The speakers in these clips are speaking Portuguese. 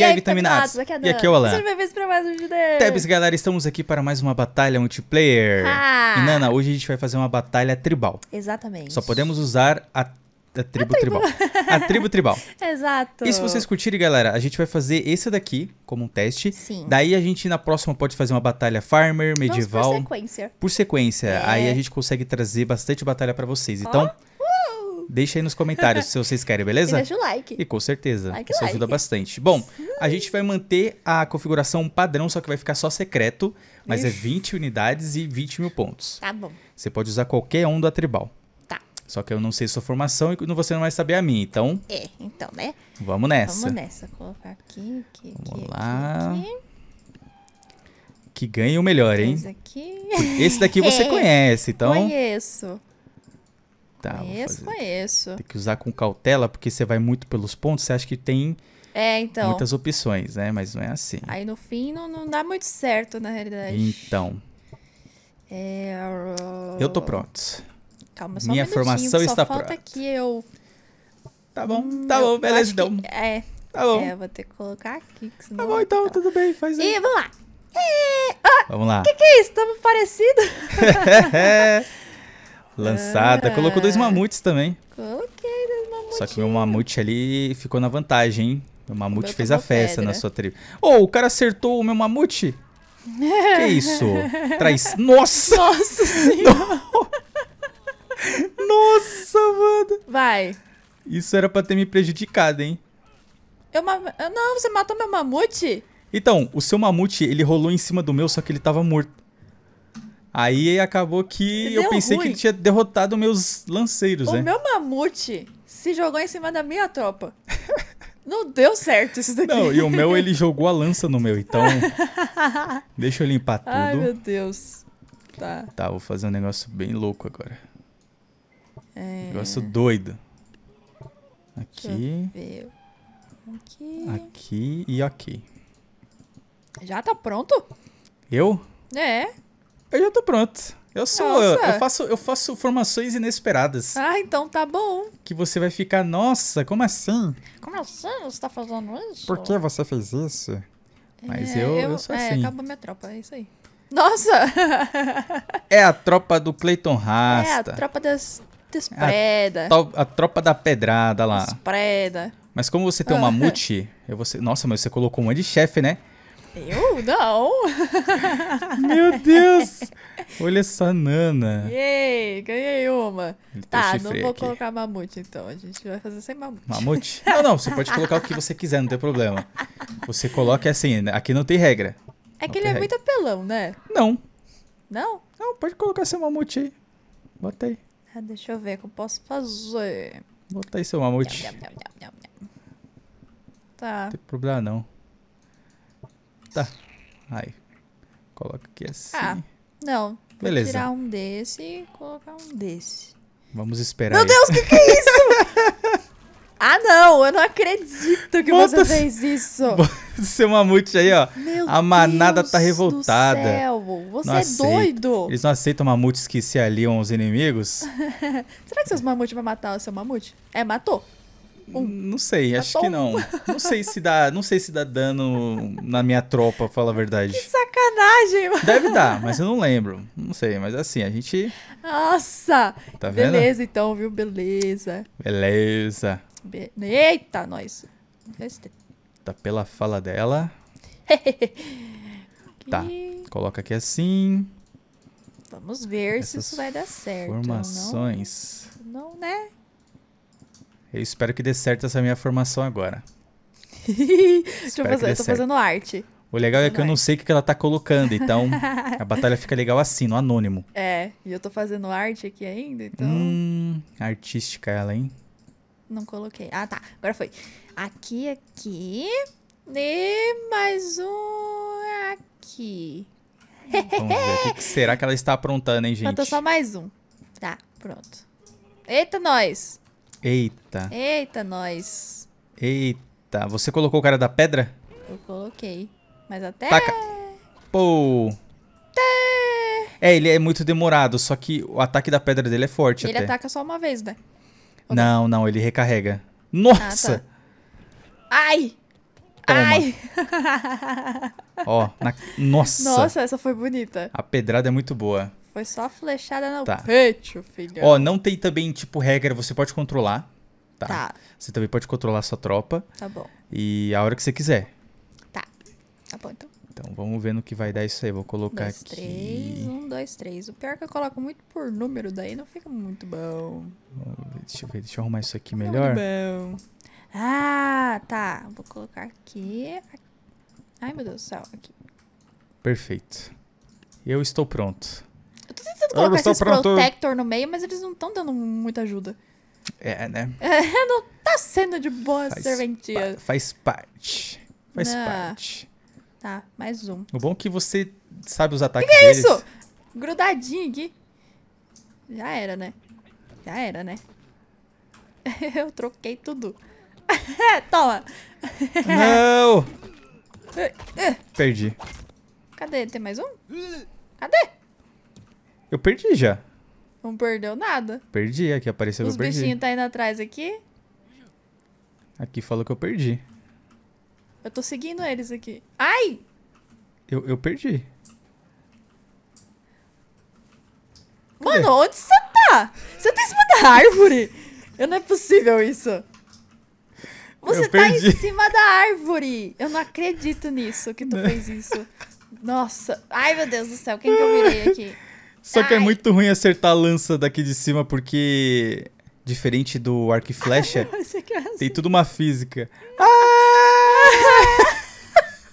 E, e aí, vitaminados? É e aqui é o Alan. Sejam bem-vindos pra mais um vídeo. Tebs, galera, estamos aqui para mais uma batalha multiplayer. Ah. E Nana, hoje a gente vai fazer uma batalha tribal. Exatamente. Só podemos usar a, a tribo a tribal. a tribo tribal. Exato. E se vocês curtirem, galera, a gente vai fazer esse daqui como um teste. Sim. Daí a gente na próxima pode fazer uma batalha farmer, medieval. Vamos por sequência. Por sequência. É. Aí a gente consegue trazer bastante batalha para vocês. Então... Oh Deixa aí nos comentários se vocês querem, beleza? E deixa o like. E com certeza. Like, isso like. ajuda bastante. Bom, a gente vai manter a configuração padrão, só que vai ficar só secreto. Mas é Ixi. é 20 unidades e 20 mil pontos. Tá bom. Você pode usar qualquer um da tribal. Tá. Só que eu não sei sua formação e você não vai saber a minha, então... É, então, né? Vamos nessa. Vamos nessa. Colocar aqui, aqui, Vamos aqui, lá. Aqui, que ganha o melhor, hein? Esse, esse daqui você é, conhece, então. Conheço. Tá, conheço, conheço. Tem que usar com cautela, porque você vai muito pelos pontos, você acha que tem é, então. muitas opções, né? Mas não é assim. Aí no fim não, não dá muito certo, na realidade. Então. É... Eu tô pronto. Calma, só Minha um formação está pronta. Só falta que eu... Tá bom, hum, tá bom, beleza então. É. Tá bom. É, vou ter que colocar aqui. Que tá bom então, tá. tudo bem, faz aí. E vamos lá. E... Ah, vamos lá. O que, que é isso? Tamo parecido. lançada. Ah, Colocou dois mamutes também. Coloquei dois mamutes. Só que meu mamute ali ficou na vantagem, hein? O mamute fez a festa pedra. na sua tribo. Ô, oh, o cara acertou o meu mamute? que isso? Traz. Nossa! Nossa senhora! Nossa, mano! Vai. Isso era pra ter me prejudicado, hein? Eu ma... Não, você matou meu mamute? Então, o seu mamute, ele rolou em cima do meu, só que ele tava morto. Aí acabou que Deu eu pensei ruim. que ele tinha derrotado meus lanceiros, o né? O meu mamute se jogou em cima da minha tropa. Não deu certo isso daqui. Não, e o meu ele jogou a lança no meu, então. deixa eu limpar tudo. Ai, meu Deus. Tá. Tá, vou fazer um negócio bem louco agora. É... Negócio doido. Aqui. Aqui. Aqui e aqui. Já tá pronto? Eu? É. Eu já tô pronto. Eu sou, eu, eu, faço, eu faço formações inesperadas. Ah, então tá bom. Que você vai ficar, nossa, como assim? Como assim você tá fazendo isso? Por que você fez isso? Mas é, eu, eu, eu, sou é, assim. Acabou minha tropa, é isso aí. Nossa! é a tropa do Clayton Rasta. É a tropa das, das é predas. A, a, tropa da pedrada lá. As Mas como você tem um mamute, eu vou ser, nossa, mas você colocou um monte de chefe, né? Eu? Não. Meu Deus. Olha só, Nana. Yay, ganhei uma. Tá, não vou aqui. colocar mamute então. A gente vai fazer sem mamute. Mamute? Não, não. Você pode colocar o que você quiser, não tem problema. Você coloca assim, aqui não tem regra. É não que ele é muito apelão, né? Não. Não? Não, pode colocar seu mamute aí. Bota aí. Ah, deixa eu ver o que eu posso fazer. Bota aí seu mamute. Nham, nham, nham, tá. Não tem problema não. Tá. Aí, coloca aqui assim. Ah, não. Beleza. Vou tirar um desse e colocar um desse. Vamos esperar. Meu aí. Deus, o que, que é isso? ah, não, eu não acredito que Bota você fez isso. Seu mamute aí, ó. Meu a manada Deus tá revoltada. Do céu. Você não é aceita. doido. Eles não aceitam mamutes que se aliam aos inimigos? Será que seus mamutes vão matar o seu mamute? É, matou. Não sei, tá acho que não. Não sei se dá, não sei se dá dano na minha tropa, fala a verdade. Que sacanagem. Mano. Deve dar, mas eu não lembro. Não sei, mas assim, a gente Nossa. Tá vendo? Beleza então, viu? Beleza. Beleza. Be... Eita, nós. Tá pela fala dela. tá. Coloca aqui assim. Vamos ver Essas se isso vai dar certo. Formações. Não, não né? Eu espero que dê certo essa minha formação agora. Deixa eu fazer, eu tô certo. fazendo arte. O legal é que eu não sei o que ela tá colocando, então a batalha fica legal assim, no anônimo. É, e eu tô fazendo arte aqui ainda, então. Hum, artística ela, hein? Não coloquei. Ah, tá. Agora foi. Aqui, aqui. E mais um aqui. Vamos ver. O que será que ela está aprontando, hein, gente? Falta só mais um. Tá, pronto. Eita, nós! Eita. Eita, nós. Eita. Você colocou o cara da pedra? Eu coloquei. Mas até... Taca. Tá Pô. Até... É, ele é muito demorado, só que o ataque da pedra dele é forte Ele até. ataca só uma vez, né? não, não, ele recarrega. Nossa! Ah, tá. Ai! Toma. Ai! Ó, na... nossa! Nossa, essa foi bonita. A pedrada é muito boa. Foi só flechada no tá. peito, filho. Ó, não tem também, tipo, regra, você pode controlar. Tá. tá. Você também pode controlar a sua tropa. Tá bom. E a hora que você quiser. Tá. Tá bom, então. Então vamos ver no que vai dar isso aí. Vou colocar dois, aqui. Três, um, dois, três. O pior é que eu coloco muito por número, daí não fica muito bom. Deixa eu ver, deixa eu arrumar isso aqui melhor. Muito bom. Ah, tá. Vou colocar aqui. Ai, meu Deus do céu, aqui. Perfeito. Eu estou pronto tentando colocar esses pronto... protector no meio, mas eles não estão dando muita ajuda. É, né? É, não tá sendo de boa faz serventia. Pa faz parte. Faz ah, parte. Tá, mais um. O bom é que você sabe os ataques que que é deles. isso? Grudadinho aqui. Já era, né? Já era, né? Eu troquei tudo. Toma! Não! Perdi. Cadê? Tem mais um? Cadê? Eu perdi já. Não perdeu nada. Perdi, aqui apareceu Os que eu perdi. Os bichinhos tá indo atrás aqui. Aqui falou que eu perdi. Eu tô seguindo eles aqui. Ai! Eu, eu perdi. Cadê? Mano, onde você tá? Você tá em cima da árvore? Eu não é possível isso. Você está tá em cima da árvore. Eu não acredito nisso que tu não. fez isso. Nossa. Ai, meu Deus do céu. Quem que eu virei aqui? Só que é muito ruim acertar a lança daqui de cima, porque. Diferente do arco e flecha, assim? tem tudo uma física. Ah!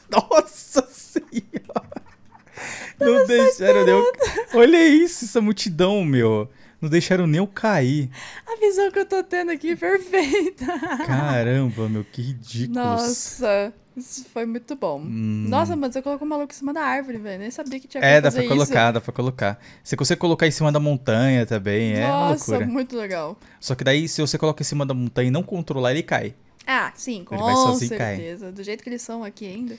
Nossa senhora! Tá Não deixaram nem eu. Olha isso, essa multidão, meu. Não deixaram nem eu cair. A visão que eu tô tendo aqui é perfeita. Caramba, meu, que ridículo. Nossa. Isso foi muito bom. Hum. Nossa, mas você colocou o maluco em cima da árvore, velho. Nem sabia que tinha que é, fazer É, dá pra colocar, dá pra colocar. Você consegue colocar em cima da montanha também, é Nossa, uma loucura. muito legal. Só que daí, se você coloca em cima da montanha e não controlar, ele cai. Ah, sim, com ele sozinho, certeza. Cai. Do jeito que eles são aqui ainda.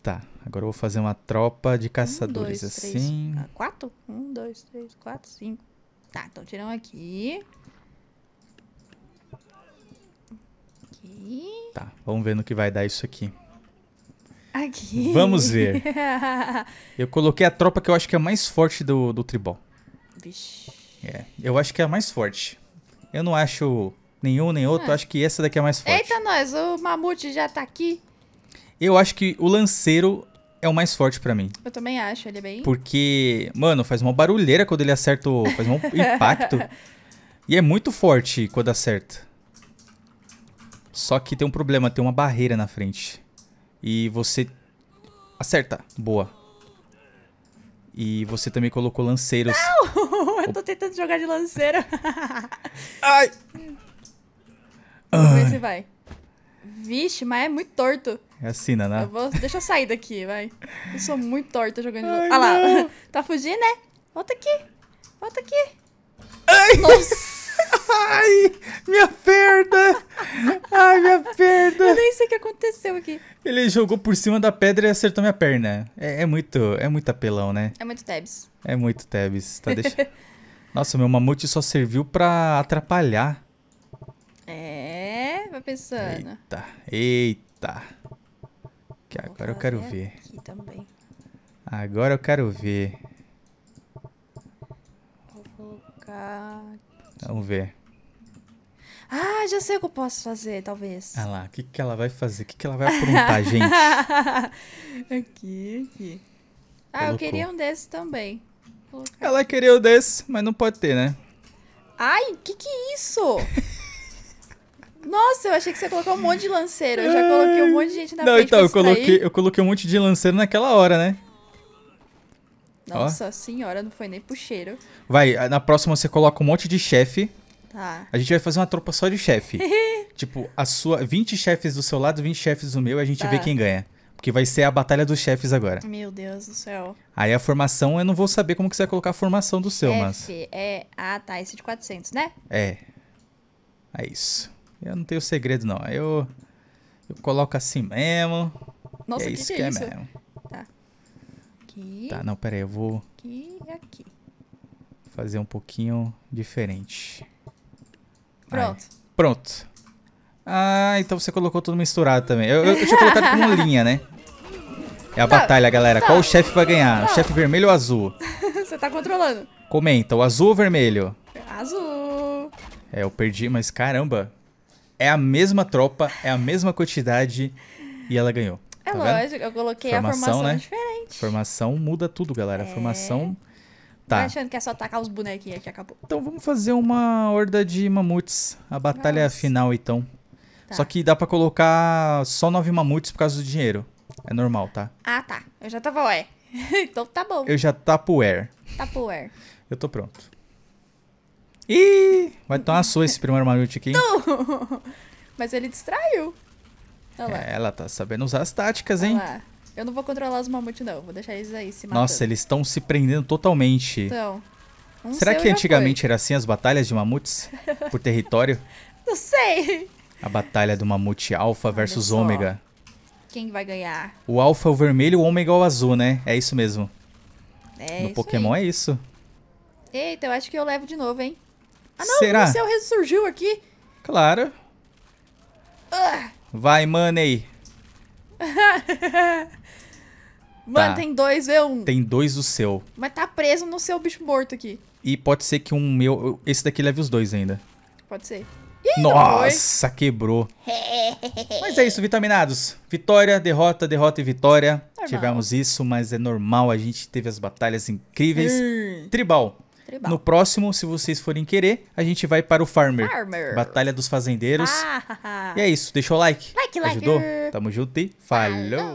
Tá, agora eu vou fazer uma tropa de caçadores um, dois, assim. Ah, quatro? Um, dois, três, quatro, cinco. Tá, então tiramos aqui. Aqui. Tá, vamos ver no que vai dar isso aqui. Aqui. Vamos ver. eu coloquei a tropa que eu acho que é a mais forte do, do tribal. Vixe. É, eu acho que é a mais forte. Eu não acho nenhum nem outro, ah. acho que essa daqui é a mais forte. Eita, nós, o mamute já tá aqui. Eu acho que o lanceiro é o mais forte para mim. Eu também acho, ele é bem. Porque, mano, faz uma barulheira quando ele acerta, faz um impacto. E é muito forte quando acerta. Só que tem um problema, tem uma barreira na frente. E você... Acerta. Boa. E você também colocou lanceiros. Não! Eu tô tentando jogar de lanceiro. Ai! Vamos ver se vai. Vixe, mas é muito torto. É assim, Naná. Eu vou... Deixa eu sair daqui, vai. Eu sou muito torta jogando de lanceiro. Olha lá. tá fugindo, né? Volta aqui. Volta aqui. Ai! Nossa! Ai, minha perna! Ai, minha perna! Eu nem sei o que aconteceu aqui. Ele jogou por cima da pedra e acertou minha perna. É, é muito, é muito apelão, né? É muito Tebs. É muito Tebs. Tá deixando... Nossa, meu mamute só serviu pra atrapalhar. É, vai pensando. Eita, eita. Que agora eu quero ver. Aqui também. Agora eu quero ver. Vou colocar Vamos ver. Ah, já sei o que eu posso fazer, talvez. Ah lá, o que, que ela vai fazer? O que, que ela vai aprontar, gente? aqui, aqui. Ah, Colocou. eu queria um desse também. Ela queria um desse, mas não pode ter, né? Ai, o que que é isso? Nossa, eu achei que você colocou um monte de lanceiro. Eu já coloquei um monte de gente na Não, frente então, eu coloquei, eu coloquei um monte de lanceiro naquela hora, né? Nossa Ó. senhora, não foi nem puxeiro. Vai, na próxima você coloca um monte de chefe. Tá. A gente vai fazer uma tropa só de chefe. tipo, a sua 20 chefes do seu lado, 20 chefes do meu, e a gente tá. vê quem ganha. Porque vai ser a batalha dos chefes agora. Meu Deus do céu. Aí a formação, eu não vou saber como que você vai colocar a formação do seu, F, mas... é... Ah, tá, esse é de 400, né? É. É isso. Eu não tenho segredo, não. Eu, eu coloco assim mesmo. Nossa, é que isso que, é que é, é isso? mesmo. Aqui. Tá, não, pera eu vou. Aqui e aqui. Fazer um pouquinho diferente. Pronto. Aí. Pronto. Ah, então você colocou tudo misturado também. Eu, eu, eu tinha colocado como linha, né? É a batalha, galera. Qual o chefe vai ganhar? Não. O chefe vermelho ou azul? você tá controlando. Comenta, o azul ou vermelho? Azul. É, eu perdi, mas caramba. É a mesma tropa, é a mesma quantidade e ela ganhou. É tá lógico, vendo? eu coloquei formação, a formação né? diferente. Formação muda tudo, galera. É... Formação. Tá, tá. achando que é só tacar os bonequinhos aqui acabou. Então vamos fazer uma horda de mamutes. A batalha Nossa. É final, então. Tá. Só que dá pra colocar só nove mamutes por causa do dinheiro. É normal, tá? Ah, tá. Eu já tava ué. então tá bom. Eu já tapo air. Tapo tá air. Eu tô pronto. Ih! Vai tomar sua esse primeiro mamute aqui. Mas ele distraiu. Olha é, ela tá sabendo usar as táticas, hein? Olha lá. Eu não vou controlar os mamutes, não. Vou deixar eles aí se matando. Nossa, eles estão se prendendo totalmente. Então. Um Será que antigamente foi. era assim as batalhas de mamutes? Por território? não sei. A batalha do mamute alfa versus ômega. Quem vai ganhar? O alfa é o vermelho, o ômega é o azul, né? É isso mesmo. É no isso Pokémon aí. é isso. Eita, eu acho que eu levo de novo, hein? Ah, não, Será? o céu ressurgiu aqui. Claro. Uh. Vai, Money. Mano, tá. tem dois V1. Tem dois do seu. Mas tá preso no seu bicho morto aqui. E pode ser que um meu. Esse daqui leve os dois ainda. Pode ser. Ih, Nossa, quebrou. mas é isso, vitaminados. Vitória, derrota, derrota e vitória. Normal. Tivemos isso, mas é normal. A gente teve as batalhas incríveis. Hum. Tribal. Tribal. No próximo, se vocês forem querer, a gente vai para o Farmer. Farmer. Batalha dos Fazendeiros. Ah, e é isso. Deixa o like. Like, Ajudou? Tamo junto e falou. falou.